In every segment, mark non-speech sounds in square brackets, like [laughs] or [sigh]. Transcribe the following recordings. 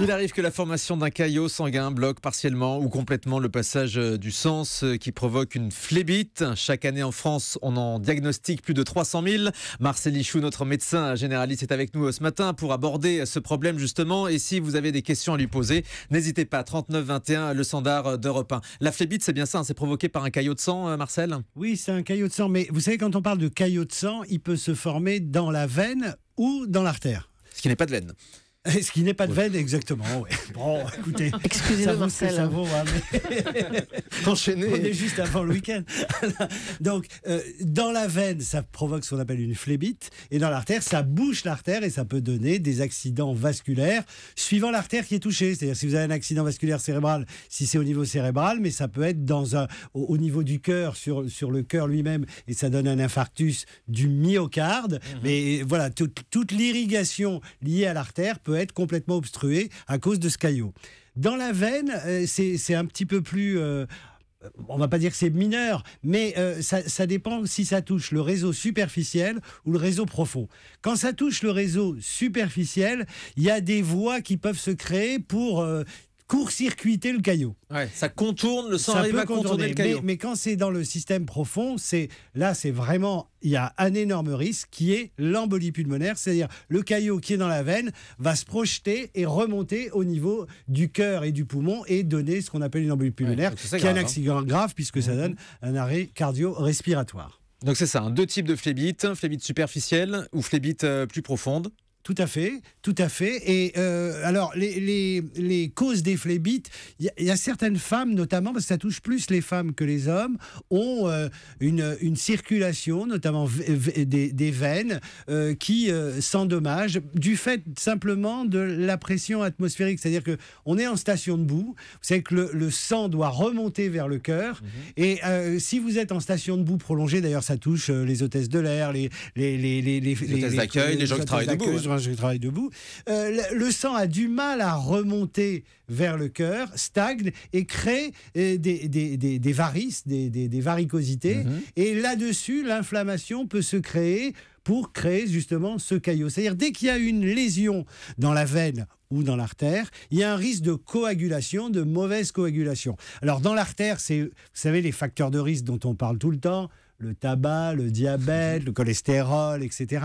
Il arrive que la formation d'un caillot sanguin bloque partiellement ou complètement le passage euh, du sens euh, qui provoque une phlébite. Chaque année en France, on en diagnostique plus de 300 000. Marcel Ichou, notre médecin généraliste, est avec nous euh, ce matin pour aborder ce problème justement. Et si vous avez des questions à lui poser, n'hésitez pas. 39 le standard d'Europe 1. La phlébite, c'est bien ça, hein, c'est provoqué par un caillot de sang, Marcel Oui, c'est un caillot de sang. Mais vous savez, quand on parle de caillot de sang, il peut se former dans la veine ou dans l'artère ce qui n'est pas de laine. [laughs] Ce qui n'est pas de veine, exactement. Bon, écoutez, [laughs] excusez-moi, Marcel. Hein, [laughs] On est juste avant le week-end. Donc, euh, dans la veine, ça provoque ce qu'on appelle une phlébite, et dans l'artère, ça bouche l'artère et ça peut donner des accidents vasculaires suivant l'artère qui est touchée. C'est-à-dire si vous avez un accident vasculaire cérébral, si c'est au niveau cérébral, mais ça peut être dans un, au, niveau du cœur, sur, sur le cœur lui-même, et ça donne un infarctus du myocarde. Mhm. Mais voilà, toute l'irrigation liée à l'artère peut être complètement obstrué à cause de ce caillot. Dans la veine, euh, c'est un petit peu plus euh, on va pas dire que c'est mineur, mais euh, ça, dépend si ça touche le réseau superficiel ou le réseau profond. Quand ça touche le réseau superficiel, il y a des voies qui peuvent se créer pour pour circuiter le caillot. ça contourne, le sang ça arrive à contourner, le Mais, quand c'est dans le système profond, c'est là, c'est vraiment, il y a un énorme risque qui est l'embolie pulmonaire, c'est-à-dire le caillot qui est dans la veine va se projeter et remonter au niveau du cœur et du poumon et donner ce qu'on appelle une embolie pulmonaire, qui est un hein. accident grave puisque ça mhm. donne un arrêt cardio-respiratoire. Donc c'est ça, hein, deux types de phlébite, phlébite superficielle ou phlébite euh, plus profonde tout à fait, tout à fait. Et euh, alors, les, causes des phlébites, il y, a certaines femmes, notamment, parce que ça touche plus les femmes que les hommes, ont euh, une, circulation, notamment des, veines, euh, qui s'endommagent du fait simplement de la pression atmosphérique. C'est-à-dire qu'on est en station debout vous savez que le, sang doit remonter vers le cœur. Mhm. Et si vous êtes en station debout prolongée, d'ailleurs, ça touche les hôtesses de l'air, les, les, les, les, hôtesses d'accueil, les gens qui travaillent debout je travaille debout, euh, le sang a du mal à remonter vers le cœur, stagne et crée euh, des, varices, des, varicosités. Mhm. Et là-dessus, l'inflammation peut se créer pour créer justement ce caillot. C'est-à-dire dès qu'il y a une lésion dans la veine ou dans l'artère, il y a un risque de coagulation, de mauvaise coagulation. Alors dans l'artère, c'est, vous savez, les facteurs de risque dont on parle tout le temps, le tabac, le diabète, le cholestérol, etc.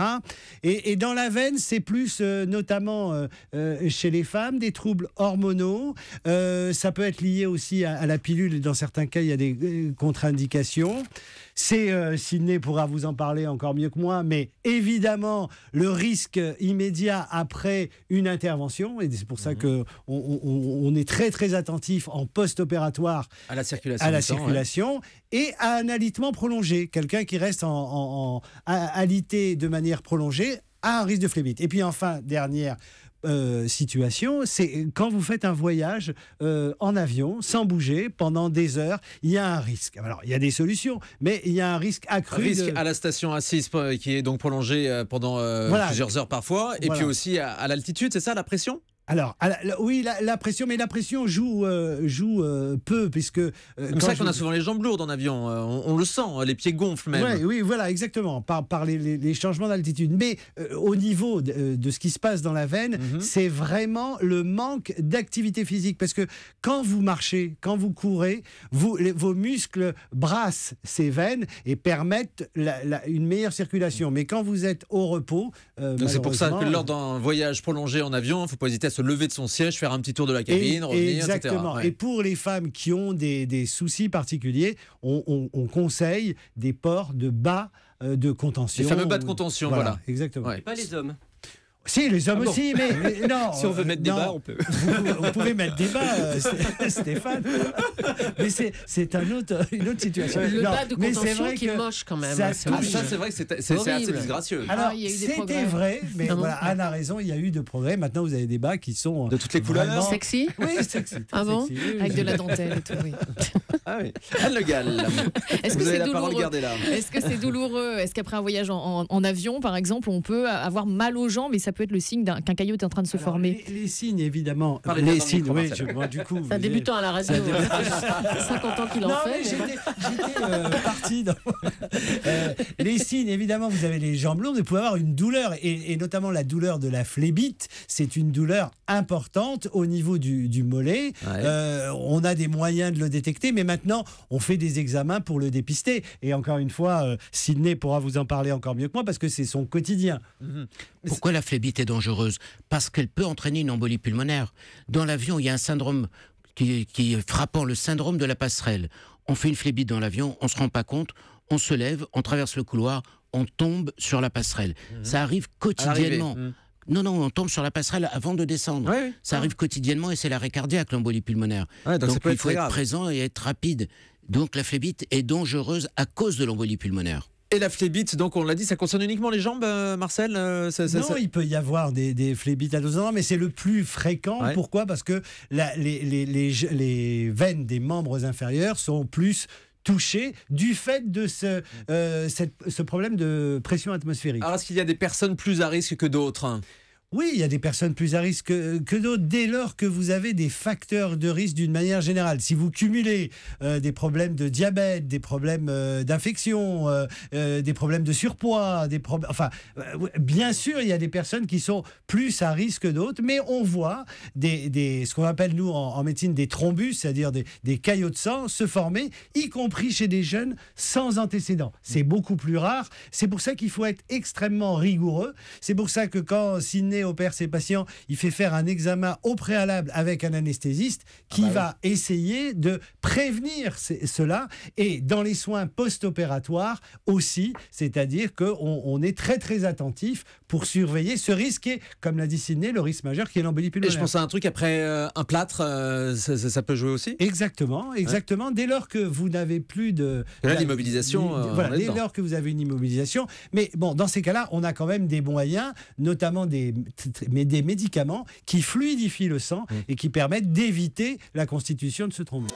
Et, dans la veine, c'est plus euh, notamment euh, euh, chez les femmes des troubles hormonaux. ça peut être lié aussi à, la pilule. Dans certains cas, il y a des contre-indications. C'est Sidney pourra vous en parler encore mieux que moi, mais évidemment le risque immédiat après une intervention. Et c'est pour ça mhm. que on, est très très attentif en post-opératoire à la circulation, à la circulation et à un alitement prolongé quelqu'un qui reste en, en, alité de manière prolongée a un risque de phlébite. Et puis enfin, dernière euh, situation, c'est quand vous faites un voyage euh, en avion, sans bouger, pendant des heures, il y a un risque. Alors, il y a des solutions, mais il y a un risque accru. Risque à la station assise euh, qui est donc prolongée pendant plusieurs heures parfois, et puis aussi à l'altitude, c'est ça la pression alors, oui, la, pression, mais la pression joue, euh, euh, peu, puisque. Euh, c'est vrai qu'on a souvent les jambes lourdes en avion, on, le sent, hein, les pieds gonflent même. oui, voilà, exactement, par, les, changements d'altitude. Mais au niveau de, ce qui se passe dans la veine, mhm. c'est vraiment le manque d'activité physique, parce que quand vous marchez, quand vous courez, vos muscles brassent ces veines et permettent une meilleure circulation. Mais quand vous êtes au repos. c'est pour ça que lors d'un voyage prolongé en avion, il ne faut pas hésiter à se lever de son siège, faire un petit tour de la cabine, revenir, exactement. Etc. Et pour les femmes qui ont des, soucis particuliers, on, conseille des ports de bas euh, de contention. Les fameux bas de contention, voilà. Exactement. Et pas les hommes. Si, les hommes ah aussi, [laughs] mais, non. si on veut mettre des bas, on peut. [laughs] Vous, pouvez mettre des bas, euh, [laughs] Stéphane. mais c'est un autre, une autre situation. Le bas de mais c'est vrai qui est moche quand même. Ça, hein, ah, c'est vrai que c'est assez disgracieux. Alors, ah, c'était vrai, mais voilà, Anne a raison, il y a eu de progrès. Maintenant, vous avez des bas qui sont. Euh, de toutes les couleurs. Sexy Oui, sexy. Ah Avec de la dentelle et tout, oui. Ah oui. Anne Le Gall. Est-ce que c'est douloureux Est-ce que c'est douloureux Est-ce qu'après un voyage en avion, par exemple, on peut avoir mal aux jambes peut être le signe qu'un caillot est en train de se former les, signes, évidemment. les signes, oui, je, du coup. C'est un débutant à la radio. 50 hein. [laughs] ans qu'il en fait. J'étais euh, parti [laughs] euh, les signes, évidemment, vous avez les jambes longues, vous pouvez avoir une douleur, et, notamment la douleur de la phlébite. C'est une douleur importante au niveau du, mollet. Euh, on a des moyens de le détecter, mais maintenant, on fait des examens pour le dépister. Et encore une fois, Sydney pourra vous en parler encore mieux que moi, parce que c'est son quotidien. Mhm. Pourquoi la phlébite est dangereuse parce qu'elle peut entraîner une embolie pulmonaire. Dans l'avion, il y a un syndrome qui, est frappant, le syndrome de la passerelle. On fait une flébite dans l'avion, on ne se rend pas compte, on se lève, on traverse le couloir, on tombe sur la passerelle. Mhm. Ça arrive quotidiennement. Mhm. Non, non, on tombe sur la passerelle avant de descendre. ça arrive quotidiennement et c'est l'arrêt cardiaque, l'embolie pulmonaire. donc, il faut être présent et être rapide. Donc la phlébite est dangereuse à cause de l'embolie pulmonaire. Et la flébite, donc on l'a dit, ça concerne uniquement les jambes, euh, Marcel euh, Non, il peut y avoir des, des phlébites à 12 mais c'est le plus fréquent. Pourquoi Parce que les, veines des membres inférieurs sont plus touchées du fait de ce, euh, ce problème de pression atmosphérique. Alors, est-ce qu'il y a des personnes plus à risque que d'autres oui, il y a des personnes plus à risque que, d'autres dès lors que vous avez des facteurs de risque d'une manière générale. Si vous cumulez euh, des problèmes de diabète, des problèmes euh, d'infection, euh, des problèmes de surpoids, des problèmes... Enfin, bien sûr, il y a des personnes qui sont plus à risque que d'autres, mais on voit des, ce qu'on appelle, nous, en, médecine, des thrombus, c'est-à-dire des, caillots de sang, se former, y compris chez des jeunes sans antécédents. C'est beaucoup plus rare. C'est pour ça qu'il faut être extrêmement rigoureux. C'est pour ça que quand opère ses patients, il fait faire un examen au préalable avec un anesthésiste qui ah bah va essayer de prévenir cela et dans les soins post-opératoires aussi, c'est-à-dire qu'on on est très très attentif pour surveiller ce risque et, comme l'a dit Sidney, le risque majeur qui est l'embolie pulmonaire. Et je pense à un truc après euh, un plâtre, euh, ça, peut jouer aussi Exactement, exactement. Dès lors que vous n'avez plus de... Là, l'immobilisation... Euh, voilà, dès lors que vous avez une immobilisation. Mais bon, dans ces cas-là, on a quand même des moyens, notamment des, mais des médicaments qui fluidifient le sang mm. et qui permettent d'éviter la constitution de ce trombone.